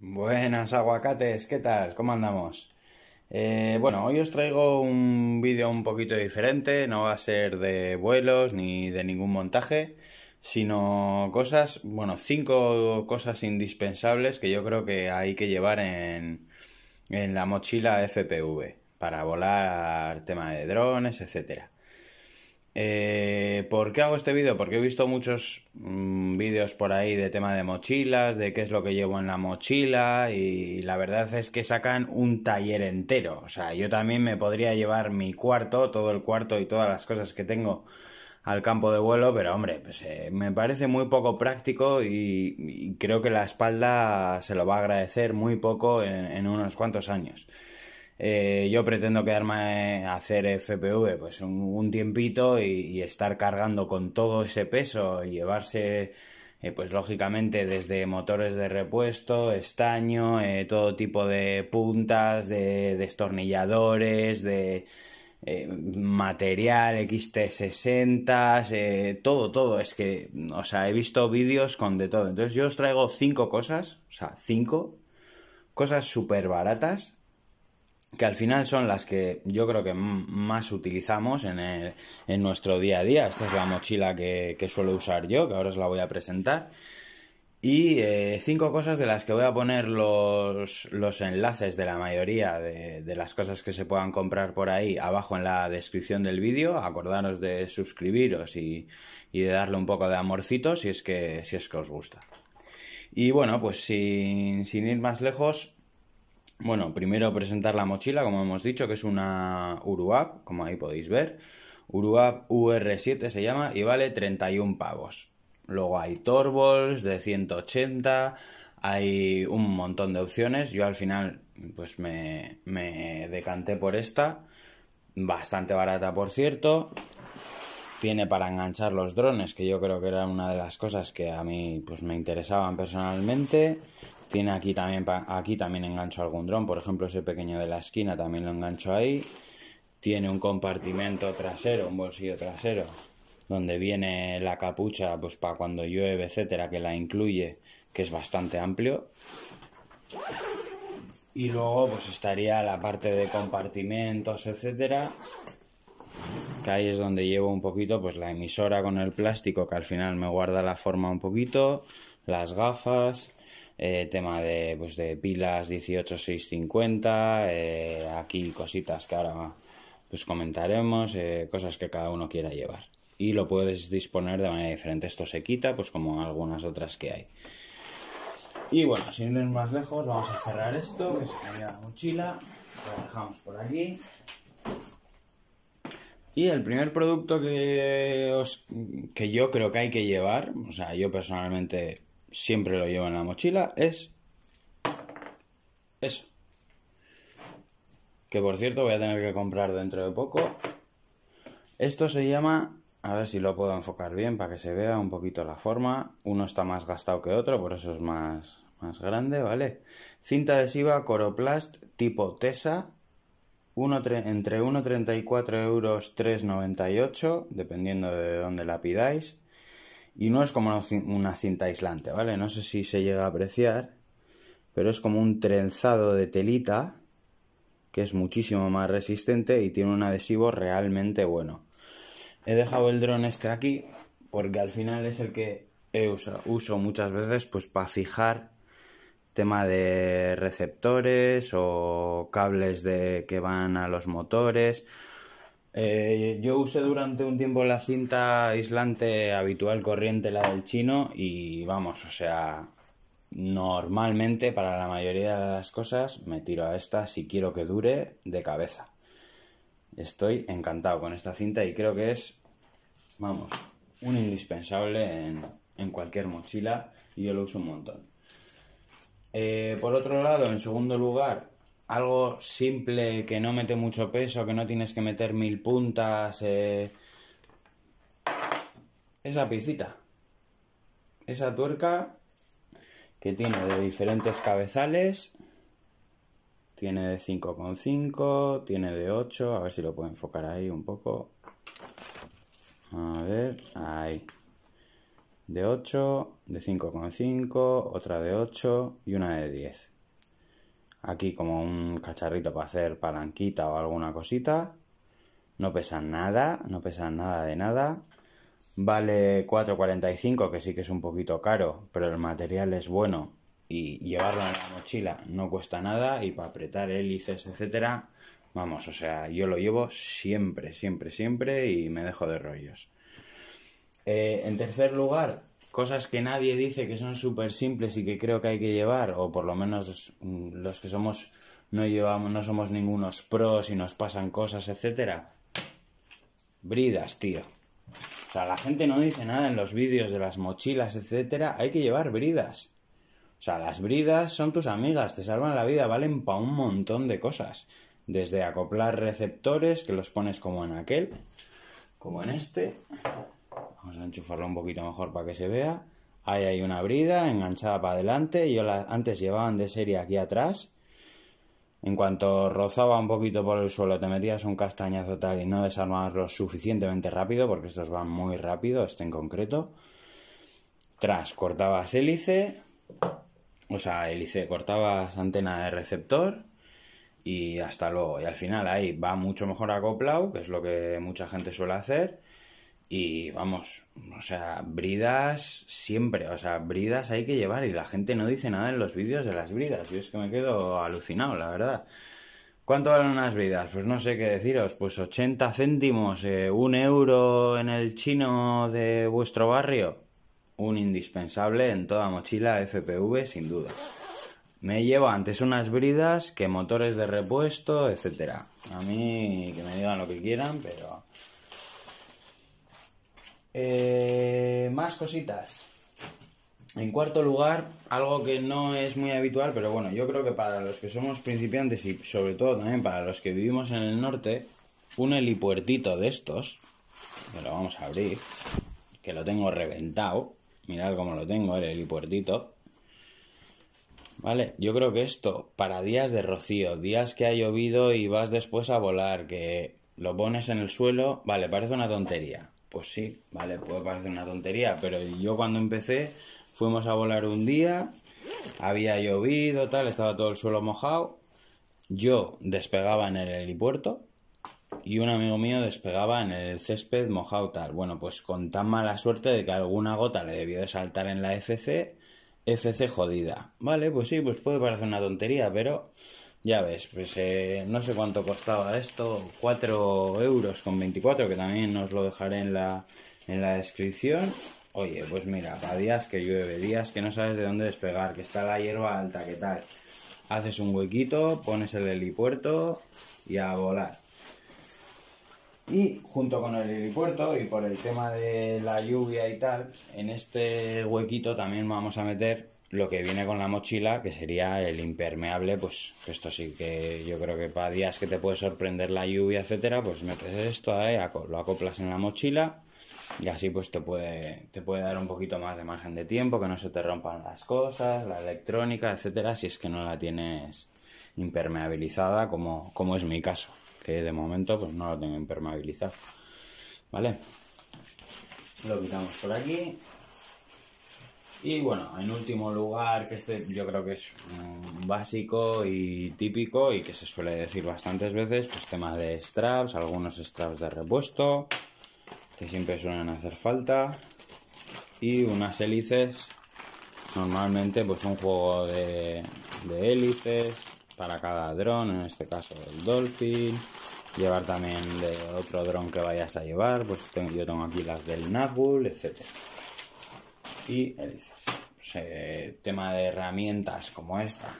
Buenas aguacates, ¿qué tal? ¿Cómo andamos? Eh, bueno, hoy os traigo un vídeo un poquito diferente, no va a ser de vuelos ni de ningún montaje, sino cosas, bueno, cinco cosas indispensables que yo creo que hay que llevar en, en la mochila FPV para volar tema de drones, etcétera. Eh, ¿Por qué hago este vídeo? Porque he visto muchos mm, vídeos por ahí de tema de mochilas, de qué es lo que llevo en la mochila y la verdad es que sacan un taller entero. O sea, yo también me podría llevar mi cuarto, todo el cuarto y todas las cosas que tengo al campo de vuelo, pero hombre, pues, eh, me parece muy poco práctico y, creo que la espalda se lo va a agradecer muy poco en unos cuantos años. Eh, yo pretendo quedarme a hacer FPV pues un, tiempito y, estar cargando con todo ese peso y llevarse eh, pues lógicamente desde motores de repuesto, estaño, eh, todo tipo de puntas, de destornilladores, de, material, XT60, todo, todo. Es que, o sea, he visto vídeos con de todo. Entonces yo os traigo cinco cosas, o sea, cinco cosas súper baratas que al final son las que yo creo que más utilizamos en, nuestro día a día. Esta es la mochila que, que, suelo usar yo, que ahora os la voy a presentar. Y eh, cinco cosas de las que voy a poner los, enlaces de la mayoría de, las cosas que se puedan comprar por ahí abajo en la descripción del vídeo. Acordaros de suscribiros y, de darle un poco de amorcito si es que, si es que os gusta. Y bueno, pues sin, sin ir más lejos, bueno, primero presentar la mochila, como hemos dicho, que es una Uruap, como ahí podéis ver. Uruap UR7 se llama y vale 31 pavos. Luego hay Torbols de 180, hay un montón de opciones. Yo al final pues me, decanté por esta, bastante barata por cierto. Tiene para enganchar los drones, que yo creo que era una de las cosas que a mí pues me interesaban personalmente. Tiene aquí también, aquí también engancho algún dron, por ejemplo ese pequeño de la esquina también lo engancho ahí. Tiene un compartimento trasero, un bolsillo trasero, donde viene la capucha pues para cuando llueve, etcétera, que la incluye, que es bastante amplio. Y luego pues estaría la parte de compartimentos, etcétera, que ahí es donde llevo un poquito pues la emisora con el plástico que al final me guarda la forma un poquito, las gafas, eh, tema de, pues, pilas 18650, eh, aquí cositas que ahora pues comentaremos, eh, cosas que cada uno quiera llevar. Y lo puedes disponer de manera diferente. Esto se quita, pues como algunas otras que hay. Y bueno, sin ir más lejos, vamos a cerrar esto, que se la mochila, lo dejamos por aquí. Y el primer producto que, os, que yo creo que hay que llevar, o sea, yo personalmente siempre lo llevo en la mochila, es eso. Que por cierto voy a tener que comprar dentro de poco. Esto se llama, a ver si lo puedo enfocar bien para que se vea un poquito la forma. Uno está más gastado que otro, por eso es más, más grande, ¿vale? Cinta adhesiva Coroplast tipo TESA. Uno, entre 1,34 euros 3,98, dependiendo de dónde la pidáis y no es como una cinta aislante, ¿vale? No sé si se llega a apreciar, pero es como un trenzado de telita que es muchísimo más resistente y tiene un adhesivo realmente bueno. He dejado el dron este aquí porque al final es el que he uso, muchas veces pues para fijar tema de receptores o cables de que van a los motores eh, yo usé durante un tiempo la cinta aislante habitual corriente, la del chino, y vamos, o sea, normalmente para la mayoría de las cosas me tiro a esta si quiero que dure de cabeza. Estoy encantado con esta cinta y creo que es, vamos, un indispensable en, cualquier mochila y yo lo uso un montón. Eh, por otro lado, en segundo lugar, algo simple que no mete mucho peso, que no tienes que meter mil puntas. Eh, esa piecita. Esa tuerca que tiene de diferentes cabezales. Tiene de 5,5, tiene de 8. A ver si lo puedo enfocar ahí un poco. A ver, ahí. De 8, de 5,5, otra de 8 y una de 10 aquí como un cacharrito para hacer palanquita o alguna cosita. No pesa nada, no pesa nada de nada. Vale 4,45, que sí que es un poquito caro, pero el material es bueno y llevarlo en la mochila no cuesta nada y para apretar hélices, etcétera, vamos, o sea, yo lo llevo siempre, siempre, siempre y me dejo de rollos. Eh, en tercer lugar, cosas que nadie dice que son súper simples y que creo que hay que llevar, o por lo menos mm, los que somos no llevamos, no somos ningunos pros y nos pasan cosas, etcétera. Bridas, tío. O sea, la gente no dice nada en los vídeos de las mochilas, etcétera. Hay que llevar bridas. O sea, las bridas son tus amigas, te salvan la vida, valen para un montón de cosas. Desde acoplar receptores, que los pones como en aquel, como en este, Vamos a enchufarlo un poquito mejor para que se vea. Ahí hay una brida enganchada para adelante. Yo antes llevaban de serie aquí atrás. En cuanto rozaba un poquito por el suelo, te metías un castañazo tal y no desarmabas lo suficientemente rápido, porque estos van muy rápido, este en concreto. Tras, cortabas hélice, o sea, hélice, cortabas antena de receptor y hasta luego. Y al final ahí va mucho mejor acoplado, que es lo que mucha gente suele hacer. Y vamos, o sea, bridas siempre, o sea, bridas hay que llevar y la gente no dice nada en los vídeos de las bridas. Yo es que me quedo alucinado, la verdad. ¿Cuánto valen unas bridas? Pues no sé qué deciros, pues 80 céntimos, eh, un euro en el chino de vuestro barrio. Un indispensable en toda mochila FPV, sin duda. Me llevo antes unas bridas que motores de repuesto, etcétera. A mí que me digan lo que quieran, pero eh, más cositas. En cuarto lugar, algo que no es muy habitual, pero bueno, yo creo que para los que somos principiantes y sobre todo también para los que vivimos en el norte, un helipuertito de estos, que lo vamos a abrir, que lo tengo reventado, mirad cómo lo tengo, el helipuertito. Vale, yo creo que esto, para días de rocío, días que ha llovido y vas después a volar, que lo pones en el suelo, vale, parece una tontería, pues sí, vale, puede parecer una tontería, pero yo cuando empecé fuimos a volar un día, había llovido, tal, estaba todo el suelo mojado. Yo despegaba en el helipuerto y un amigo mío despegaba en el césped mojado, tal. Bueno, pues con tan mala suerte de que alguna gota le debió de saltar en la FC, FC jodida. Vale, pues sí, pues puede parecer una tontería, pero ya ves, pues eh, no sé cuánto costaba esto, 4 euros con 24, que también os lo dejaré en la, en la descripción. Oye, pues mira, para días que llueve, días que no sabes de dónde despegar, que está la hierba alta, que tal. Haces un huequito, pones el helipuerto y a volar. Y junto con el helipuerto y por el tema de la lluvia y tal, en este huequito también vamos a meter lo que viene con la mochila, que sería el impermeable, pues esto sí que yo creo que para días que te puede sorprender la lluvia, etcétera, pues metes esto ahí, lo acoplas en la mochila y así pues te puede, te puede dar un poquito más de margen de tiempo, que no se te rompan las cosas, la electrónica, etcétera, si es que no la tienes impermeabilizada, como, como es mi caso, que de momento pues no lo tengo impermeabilizado. ¿Vale? Lo quitamos por aquí. Y bueno, en último lugar, que este yo creo que es básico y típico y que se suele decir bastantes veces, pues tema de straps, algunos straps de repuesto, que siempre suelen hacer falta, y unas hélices, normalmente pues un juego de, hélices para cada dron, en este caso el Dolphin, llevar también de otro dron que vayas a llevar, pues tengo, yo tengo aquí las del Nazgul, etc y hélices. Pues, eh, tema de herramientas como esta,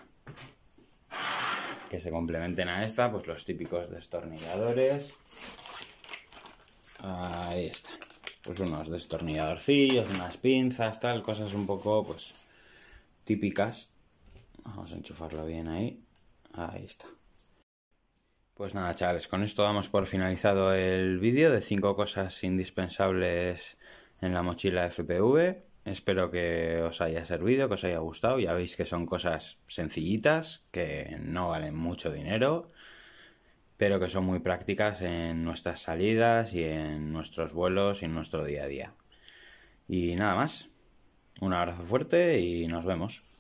que se complementen a esta, pues los típicos destornilladores. Ahí está. Pues unos destornilladorcillos, unas pinzas, tal, cosas un poco, pues, típicas. Vamos a enchufarlo bien ahí. Ahí está. Pues nada, chavales, con esto damos por finalizado el vídeo de 5 cosas indispensables en la mochila FPV. Espero que os haya servido, que os haya gustado. Ya veis que son cosas sencillitas, que no valen mucho dinero, pero que son muy prácticas en nuestras salidas y en nuestros vuelos y en nuestro día a día. Y nada más. Un abrazo fuerte y nos vemos.